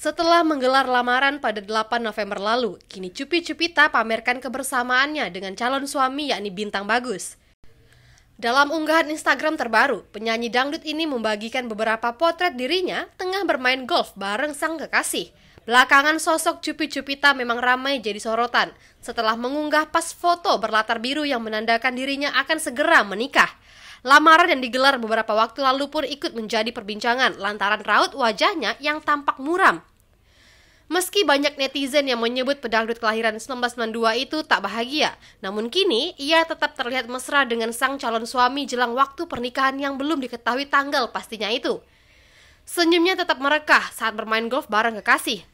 Setelah menggelar lamaran pada 8 November lalu, kini Cupi Cupita pamerkan kebersamaannya dengan calon suami yakni Bintang Bagus. Dalam unggahan Instagram terbaru, penyanyi dangdut ini membagikan beberapa potret dirinya tengah bermain golf bareng sang kekasih. Belakangan sosok Cupi Cupita memang ramai jadi sorotan setelah mengunggah pas foto berlatar biru yang menandakan dirinya akan segera menikah. Lamaran yang digelar beberapa waktu lalu pun ikut menjadi perbincangan lantaran raut wajahnya yang tampak muram. Meski banyak netizen yang menyebut pedangdut kelahiran 1992 itu tak bahagia, namun kini ia tetap terlihat mesra dengan sang calon suami jelang waktu pernikahan yang belum diketahui tanggal pastinya itu. Senyumnya tetap merekah saat bermain golf bareng kekasih.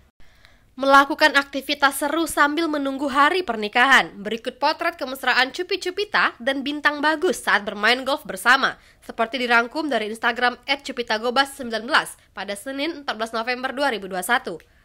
Melakukan aktivitas seru sambil menunggu hari pernikahan. Berikut potret kemesraan Cupi-Cupita dan Bintang Bagus saat bermain golf bersama, seperti dirangkum dari Instagram @cupitagobas19 pada Senin 14 November 2021.